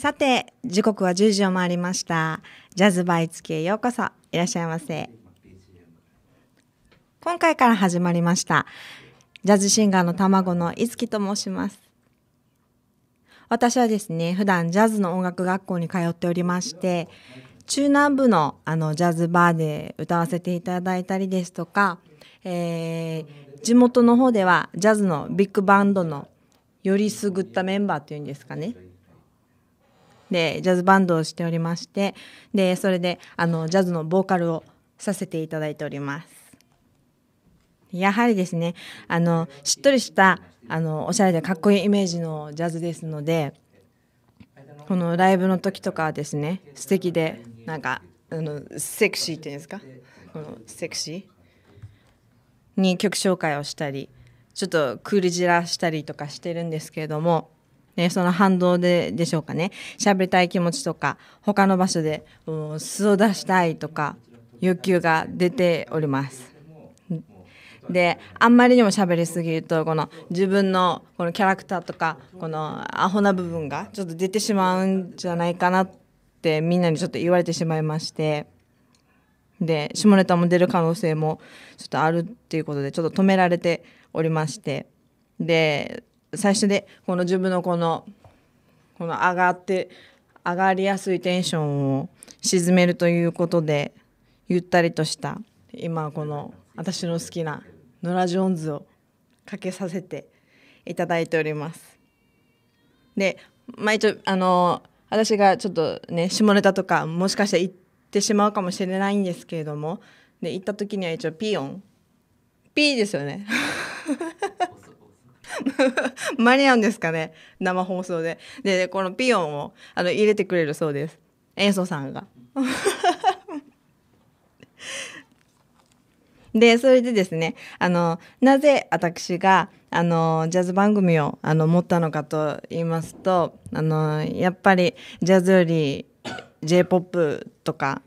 さて、時刻は10時を回りました。ジャズバイ月へようこそ。いらっしゃいませ。今回から始まりました。ジャズシンガーの卵のいつきと申します。私はですね、普段ジャズの音楽学校に通っておりまして、中南部のあのジャズバーで歌わせていただいたりですとか、えー、地元の方ではジャズのビッグバンドのよりすぐったメンバーというんですかねでジャズバンドをしておりましてでそれであのジャズのボーカルをさせていただいておりますやはりですねあのしっとりしたあのおしゃれでかっこいいイメージのジャズですのでこのライブの時とかはですね素敵でなんかあのセクシーっていうんですかこのセクシーに曲紹介をしたりちょっとクールジラしたりとかしてるんですけれどもえー、その反動ででしょうかね喋りたい気持ちとか他の場所で素を出したいとか欲求が出ております。であんまりにも喋りすぎるとこの自分のこのキャラクターとかこのアホな部分がちょっと出てしまうんじゃないかなってみんなにちょっと言われてしまいましてで下ネタも出る可能性もちょっとあるっていうことでちょっと止められておりましてで最初でこの自分のこのこの上がって上がりやすいテンションを沈めるということでゆったりとした今この私の好きなノラ・ジョーンズをかけさせていただいております。で、まあ、一応あの私がちょっとね下ネタとかもしかしたら行ってしまうかもしれないんですけれどもで行った時には一応ピヨンーですよね 間に合うんですかね生放送ででこのピヨンをあの入れてくれるそうです演奏さんがでそれでですねあのなぜ私があのジャズ番組をあの持ったのかと言いますとあのやっぱりジャズより j p o p とか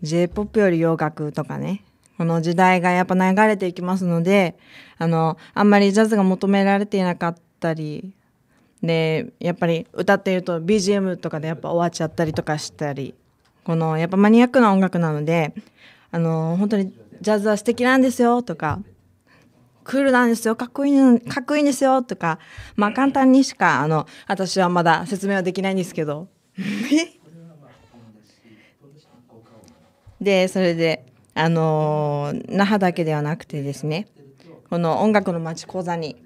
j p o p より洋楽とかねこの時代がやっぱ流れていきますので、あの、あんまりジャズが求められていなかったり、で、やっぱり歌っていると BGM とかでやっぱ終わっちゃったりとかしたり、このやっぱマニアックな音楽なので、あの、本当にジャズは素敵なんですよとか、クールなんですよ、かっこいいかっこいいんですよとか、まあ簡単にしか、あの、私はまだ説明はできないんですけど。で、それで、あの那覇だけではなくてですねこの音楽の町講座に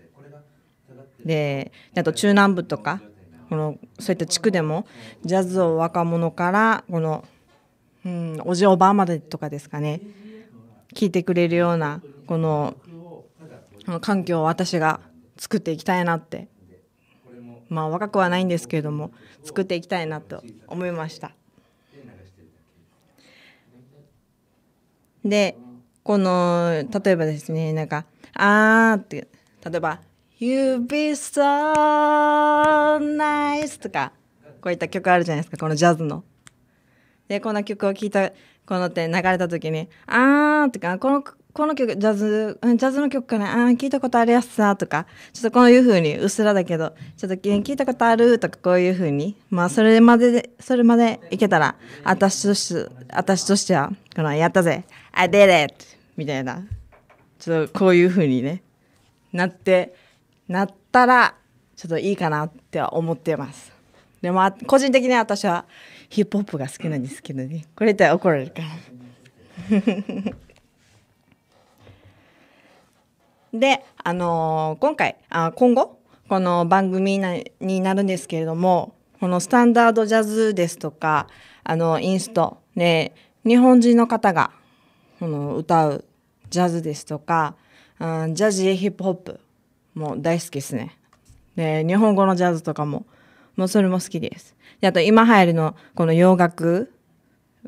であと中南部とかこのそういった地区でもジャズを若者からこの、うん、おじおばあまでとかですかね聴いてくれるようなこの環境を私が作っていきたいなってまあ若くはないんですけれども作っていきたいなと思いました。で、この、例えばですね、なんか、あーって、例えば、You be so nice とか、こういった曲あるじゃないですか、このジャズの。で、こんな曲を聴いた、この手流れた時に、あーとか、このこの曲、ジャズ、うん、ジャズの曲かな、ああ、聞いたことあるやつさ、とか、ちょっとこういうふうに、うっすらだけど、ちょっと聞いたことある、とか、こういうふうに、まあ、それまでで、それまでいけたら、私として、私としては、この、やったぜ、I did it! みたいな、ちょっとこういうふうにね、なって、なったら、ちょっといいかなっては思ってます。でも、個人的に私は、ヒップホップが好きなんですけどね、これって怒られるから。で、あのー、今回、あ今後、この番組になるんですけれども、このスタンダードジャズですとか、あの、インスト、ね、日本人の方が、この歌うジャズですとか、ジャジーヒップホップも大好きですね。で、日本語のジャズとかも、もうそれも好きです。で、あと今流行りのこの洋楽、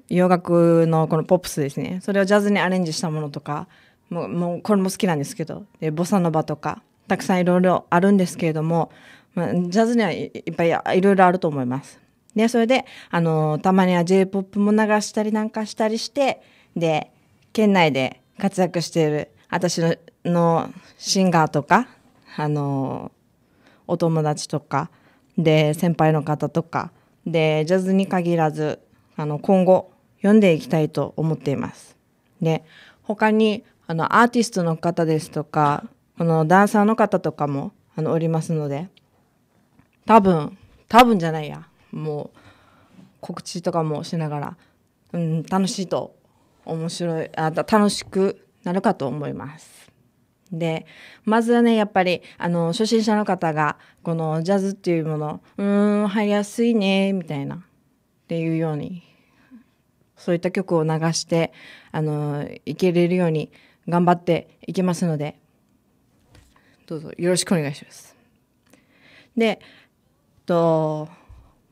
洋楽のこのポップスですね。それをジャズにアレンジしたものとか、もうもうこれも好きなんですけどでボサノバとかたくさんいろいろあるんですけれども、まあ、ジャズにはいっぱいいろいろあると思います。でそれであのたまには j p o p も流したりなんかしたりしてで県内で活躍している私ののシンガーとかあのお友達とかで先輩の方とかでジャズに限らずあの今後読んでいきたいと思っています。で他にあのアーティストの方ですとかこのダンサーの方とかもあのおりますので多分多分じゃないやもう告知とかもしながら、うん、楽しいと面白いあ楽しくなるかと思います。でまずはねやっぱりあの初心者の方がこのジャズっていうものうん入りやすいねみたいなっていうようにそういった曲を流してあのいけれるように頑張っていきますので、どうぞよろしくお願いします。で、と、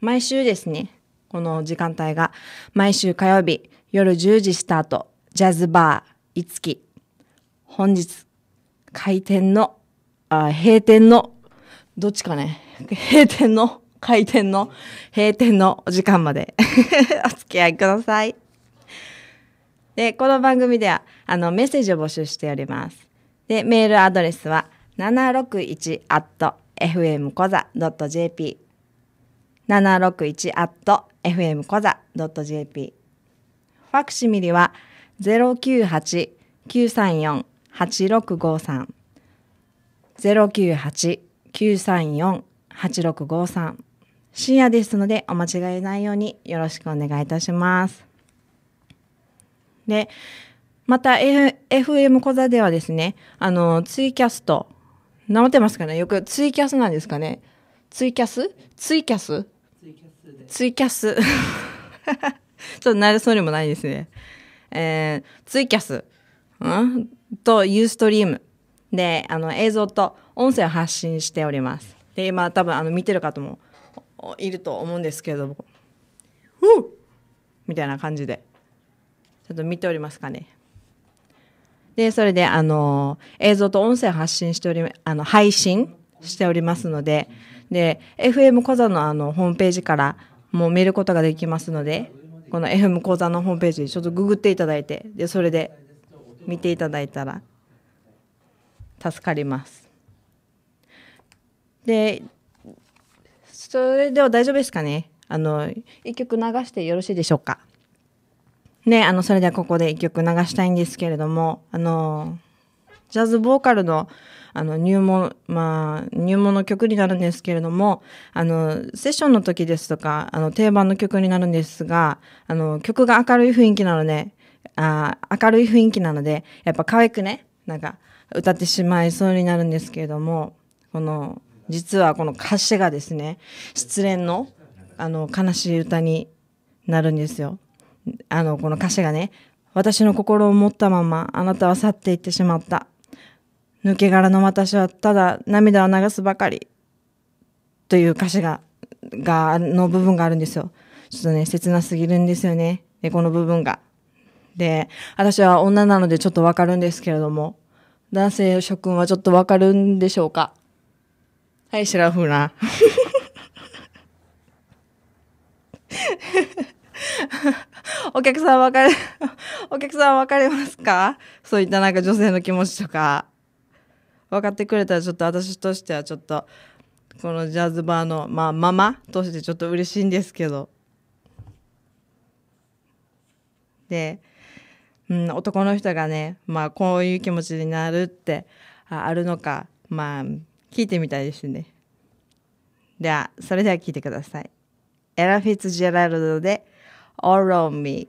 毎週ですね、この時間帯が、毎週火曜日夜10時スタート、ジャズバー、いつき、本日、開店の、あ、閉店の、どっちかね、閉店の、開店の、閉店のお時間まで お付き合いください。で、この番組では、あの、メッセージを募集しております。で、メールアドレスは、761-fmkoza.jp 761-fmkoza.jp ファクシミリは098-934-8653 098-934-8653深夜ですのでお間違えないようによろしくお願いいたします。で、また、F、FM 小座ではですね、あの、ツイキャスト、直ってますかねよくツイキャスなんですかねツイキャスツイキャスツイキャス。ちょっと慣れそうにもないですね。えー、ツイキャス、うんと、ユーストリームで、あの、映像と音声を発信しております。で、今多分、あの、見てる方もいると思うんですけれども、ふぅみたいな感じで。ちょっと見ておりますかね。で、それで、あの、映像と音声発信しており、あの、配信しておりますので、で、FM 講座のあの、ホームページからもう見ることができますので、この FM 講座のホームページにちょっとググっていただいて、で、それで見ていただいたら助かります。で、それでは大丈夫ですかねあの、一曲流してよろしいでしょうかね、あの、それではここで一曲流したいんですけれども、あの、ジャズボーカルの、あの、入門、まあ、入門の曲になるんですけれども、あの、セッションの時ですとか、あの、定番の曲になるんですが、あの、曲が明るい雰囲気なので、あ明るい雰囲気なので、やっぱ可愛くね、なんか、歌ってしまいそうになるんですけれども、この、実はこの歌詞がですね、失恋の、あの、悲しい歌になるんですよ。あの、この歌詞がね、私の心を持ったままあなたは去っていってしまった。抜け殻の私はただ涙を流すばかり。という歌詞が、が、の部分があるんですよ。ちょっとね、切なすぎるんですよね。で、この部分が。で、私は女なのでちょっとわかるんですけれども、男性諸君はちょっとわかるんでしょうかはい、シラフな。お客さんわかる、お客さんわかりますかそういったなんか女性の気持ちとか。分かってくれたらちょっと私としてはちょっと、このジャズバーの、まあ、ママとしてちょっと嬉しいんですけど。で、うん、男の人がね、まあ、こういう気持ちになるってあるのか、まあ、聞いてみたいですね。では、それでは聞いてください。エラ・フィッツジェラルドで、around me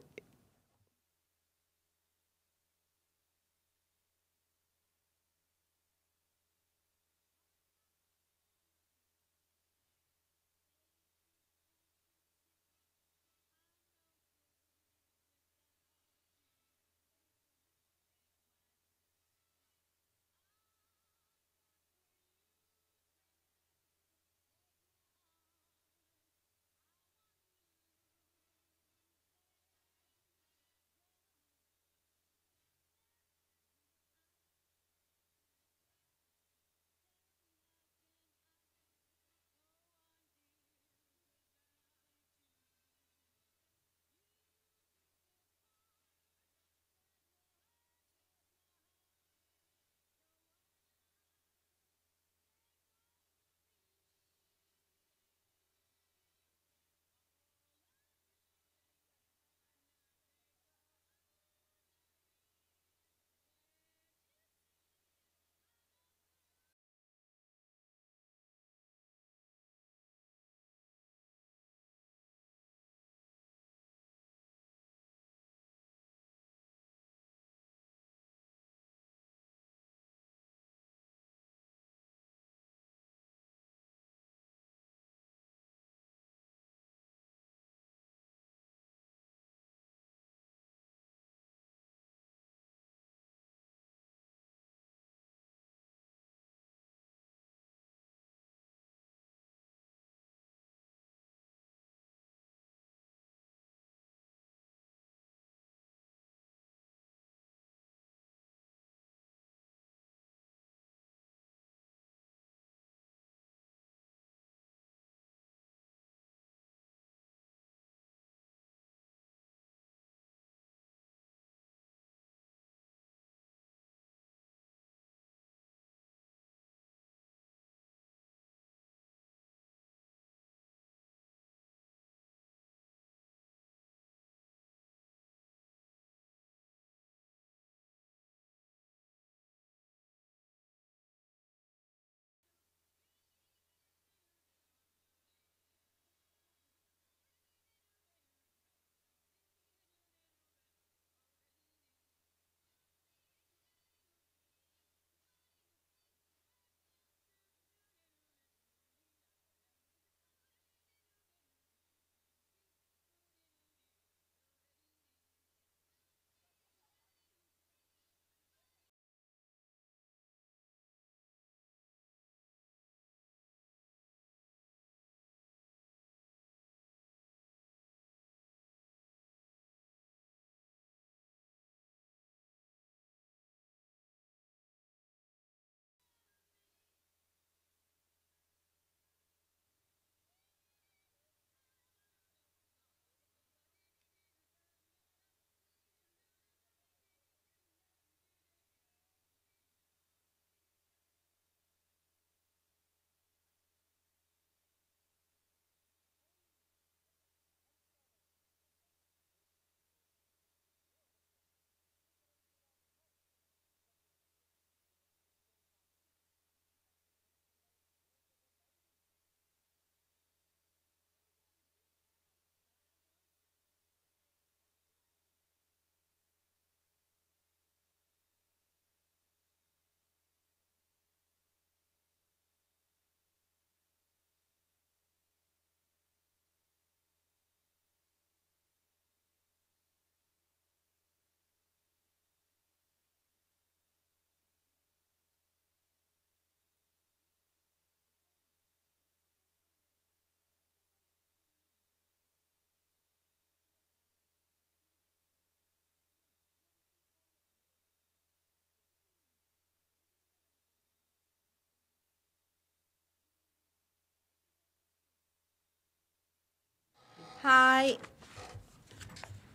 はい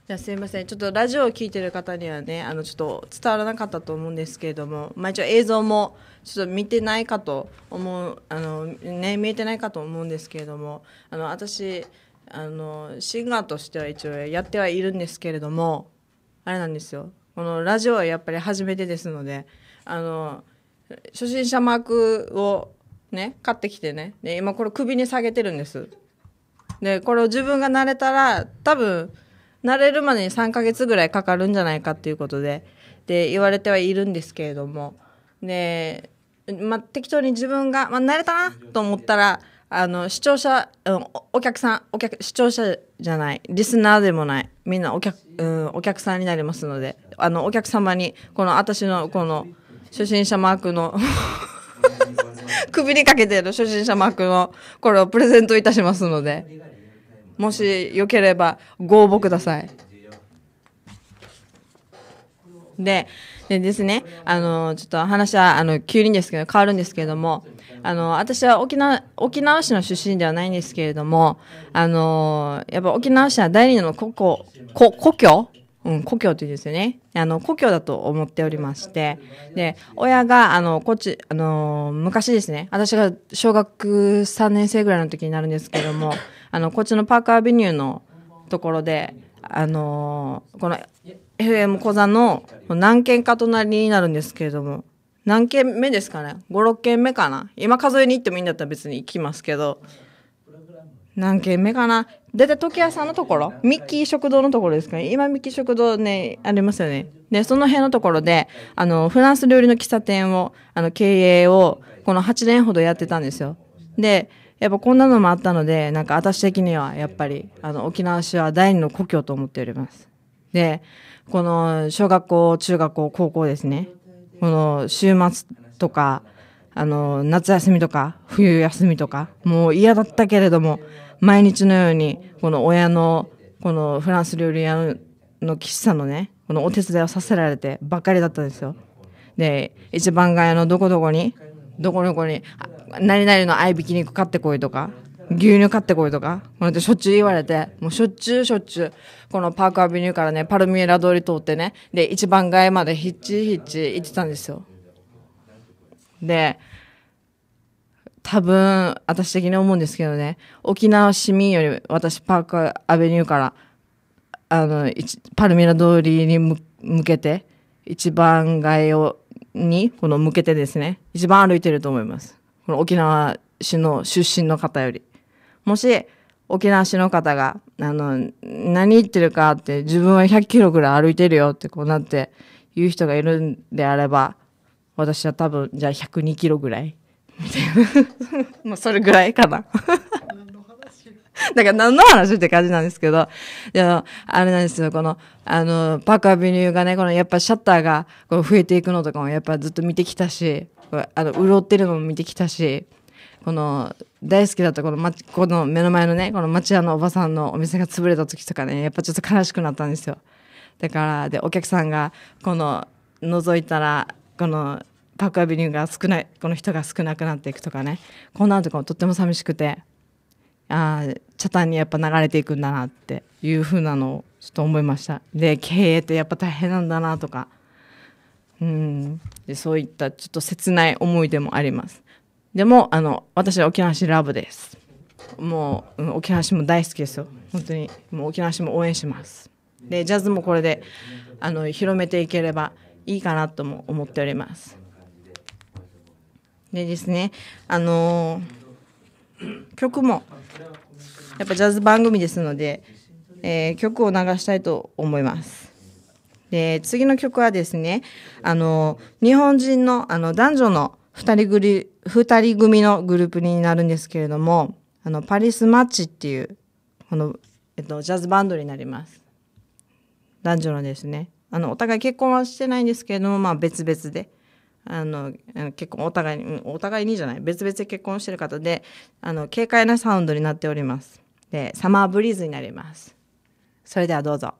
じゃあすいませんちょっとラジオを聴いてる方にはねあのちょっと伝わらなかったと思うんですけれども、まあ、一応映像もちょっと見てないかと思うあの、ね、見えてないかと思うんですけれどもあの私あのシンガーとしては一応やってはいるんですけれどもあれなんですよこのラジオはやっぱり初めてですのであの初心者マークをね買ってきてねで今これ首に下げてるんですでこれを自分が慣れたら多分慣れるまでに3ヶ月ぐらいかかるんじゃないかっていうことでで言われてはいるんですけれどもで、まあ、適当に自分が、まあ、慣れたなと思ったらあの視聴者お客さんお客視聴者じゃないリスナーでもないみんなお客,、うん、お客さんになりますのであのお客様にこの私のこの初心者マークの 首にかけてる初心者マークのこれをプレゼントいたしますので。もしよければご応募ください。ででですね、あの、ちょっと話は、あの、急にですけど、変わるんですけれども、あの、私は沖縄、沖縄市の出身ではないんですけれども、あの、やっぱ沖縄市は第二の故郷、故郷うん、故郷っていうんですよね。あの、故郷だと思っておりまして。で、親が、あの、こっち、あの、昔ですね。私が小学3年生ぐらいの時になるんですけども、あの、こっちのパークアビニューのところで、あの、この FM 小座の何軒か隣になるんですけれども、何軒目ですかね ?5、6軒目かな今数えに行ってもいいんだったら別に行きますけど、何軒目かなだいたい時屋さんのところミッキー食堂のところですかね今ミッキー食堂ね、ありますよね。で、その辺のところで、あの、フランス料理の喫茶店を、あの、経営を、この8年ほどやってたんですよ。で、やっぱこんなのもあったので、なんか私的にはやっぱり、あの、沖縄市は第二の故郷と思っております。で、この小学校、中学校、高校ですね。この週末とか、あの、夏休みとか、冬休みとか、もう嫌だったけれども、毎日のように、この親の、このフランス料理屋の岸さんのね、このお手伝いをさせられてばっかりだったんですよ。で、一番街のどこどこに、どこどこに、何々の合いびき肉買ってこいとか、牛乳買ってこいとか、このしょっちゅう言われて、もうしょっちゅうしょっちゅう、このパークアビニューからね、パルミエラ通り通ってね、で、一番街までヒッチヒッチ行ってたんですよ。で、多分、私的に思うんですけどね、沖縄市民より私パークアベニューから、あの、パルミラ通りに向けて、一番街を、に、この向けてですね、一番歩いてると思います。この沖縄市の出身の方より。もし、沖縄市の方が、あの、何言ってるかって、自分は100キロぐらい歩いてるよってこうなって言う人がいるんであれば、私は多分じゃあ102キロぐらいまあ それぐらいかなだから何の話って感じなんですけど、いや、あれなんですよ、この、あの、パークアビニューがね、このやっぱシャッターがこう増えていくのとかもやっぱずっと見てきたし、あの、潤ってるのも見てきたし、この大好きだったこの,、ま、この目の前のねこの町屋のおばさんのお店が潰れた時とかねやっぱちょっと悲しくなったんですよだからでお客さんがこの覗いたらこのパークアビニューが少ないこの人が少なくなっていくとかねこんなんとかもとっても寂しくてああにやっぱ流れていくんだなっていうふうなのをちょっと思いましたで経営ってやっぱ大変なんだなとかうんでそういったちょっと切ない思いでもありますでもあの私は沖縄市ラブですもう、うん、沖縄市も大好きですよ本当にもう沖縄市も応援しますでジャズもこれであの広めていければいいかなとも思っております。でですね、あの曲もやっぱジャズ番組ですので、えー、曲を流したいと思います。で次の曲はですね、あの日本人のあの男女の2人ぐり2人組のグループになるんですけれどもあのパリスマッチっていうこの、えっと、ジャズバンドになります。男女のですね。あのお互い結婚はしてないんですけれども、まあ、別々で。あの結婚お互いにお互いにじゃない別々で結婚してる方であの軽快なサウンドになっておりますでサマーブリーズになりますそれではどうぞ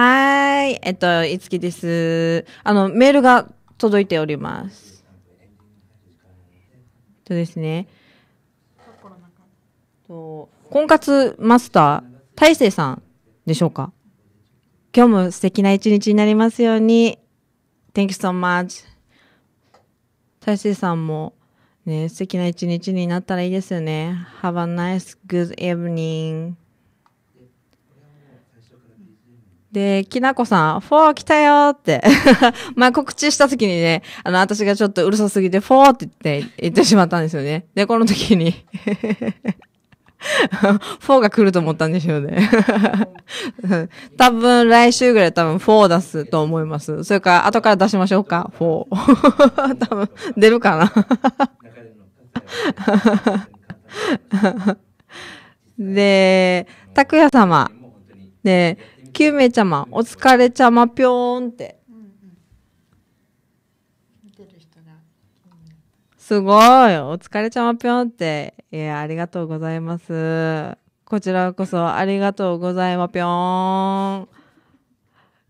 はい。えっと、いつきです。あの、メールが届いております。っとですね。と婚活マスター、大勢さんでしょうか。今日も素敵な一日になりますように。Thank you so much. 大勢さんもね、素敵な一日になったらいいですよね。Have a nice good evening. で、きなこさん、フォー来たよって あ、告知した時にね、あの、私がちょっとうるさすぎて、フォーって言って、言ってしまったんですよね。で、この時に フォーが来ると思ったんでしょうね 多分来週ぐらい多分フォー出すと思います。それから後から出しましょうか。フォー。多分出るかなで、拓也様。で、9名ちゃま、お疲れちゃま、ぴょーんって。すごい。お疲れちゃまぴょんって。いや、ありがとうございます。こちらこそありがとうございまぴょん。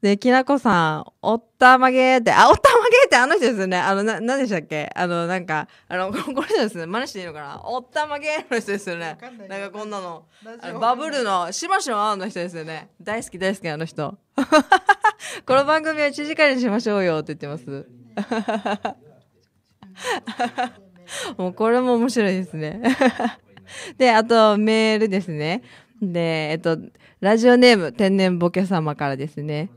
で、きなこさん、おったまげーって、あ、おったまげーってあの人ですよね。あの、な、何でしたっけあの、なんか、あの、これですね。真似していいのかなおったまげーの人ですよね。なんなんかこんなの、のバブルの、しましまあの人ですよね。大好き大好きあの人。この番組は1時間にしましょうよって言ってます。もうこれも面白いですね。で、あとメールですね。で、えっと、ラジオネーム天然ボケ様からですね。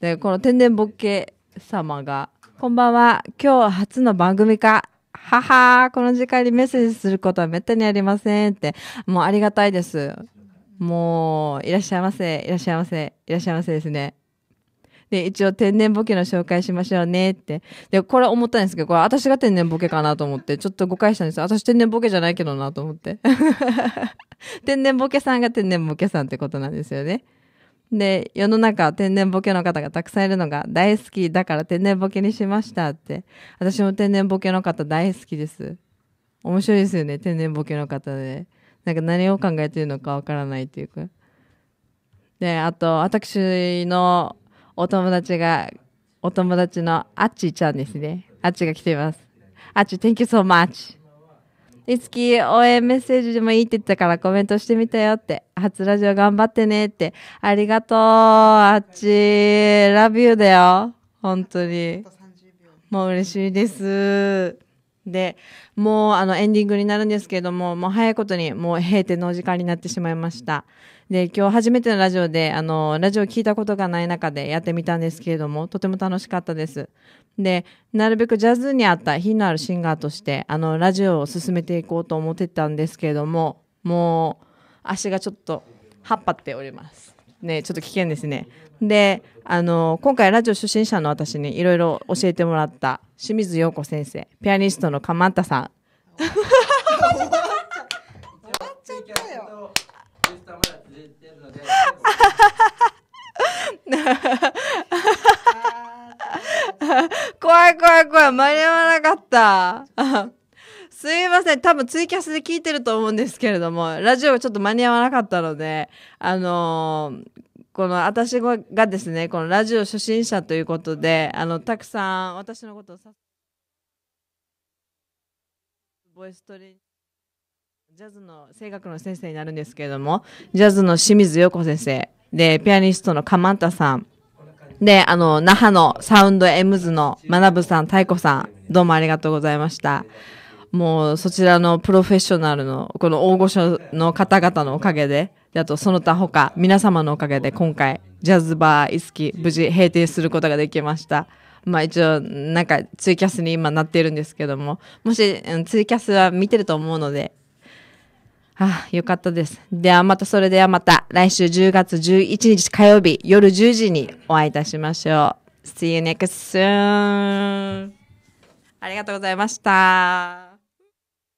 でこの天然ボケ様が「こんばんは今日初の番組か」ははこの時間にメッセージすることはめったにありませんってもうありがたいですもういらっしゃいませいらっしゃいませいらっしゃいませですねで一応天然ボケの紹介しましょうねってでこれ思ったんですけどこれ私が天然ボケかなと思ってちょっと誤解したんです私天然ボケじゃないけどなと思って 天然ボケさんが天然ボケさんってことなんですよねで、世の中天然ボケの方がたくさんいるのが大好きだから天然ボケにしましたって。私も天然ボケの方大好きです。面白いですよね、天然ボケの方で。なんか何を考えてるのかわからないというか。で、あと、私のお友達が、お友達のあっちちゃんですね。あっちが来ています。あっち、Thank you so much! いつき応援メッセージでもいいって言ったからコメントしてみたよって。初ラジオ頑張ってねって。ありがとう。あっち。ラビューだよ。本当に。もう嬉しいです。でもうあのエンディングになるんですけれどももう早いことにもう閉店のお時間になってしまいましたで今日初めてのラジオであのラジオを聞いたことがない中でやってみたんですけれどもとても楽しかったですでなるべくジャズに合った品のあるシンガーとしてあのラジオを進めていこうと思ってたんですけれどももう足がちょっとはっぱっておりますねちょっと危険ですねであの今回ラジオ初心者の私にいろいろ教えてもらった清水陽子先生ピアニストの鎌田さん怖い怖い怖い間に合わなかった すいません。多分ツイキャスで聞いてると思うんですけれども、ラジオがちょっと間に合わなかったので、あのー、この私がですねこのラジオ初心者ということであのたくさん私のことをボイストレージャズの声楽の先生になるんですけれどもジャズの清水陽子先生でピアニストの鎌田さんであの那覇のサウンドエムズの学さん太鼓さんどうもありがとうございました。もうそちらのプロフェッショナルのこの大御所の方々のおかげでであとその他他皆様のおかげで今回ジャズバーイスキ無事閉店することができました。まあ一応なんかツイキャスに今なっているんですけどももしツイキャスは見てると思うのでああ、よかったです。ではまたそれではまた来週10月11日火曜日夜10時にお会いいたしましょう。See you next soon! ありがとうございました。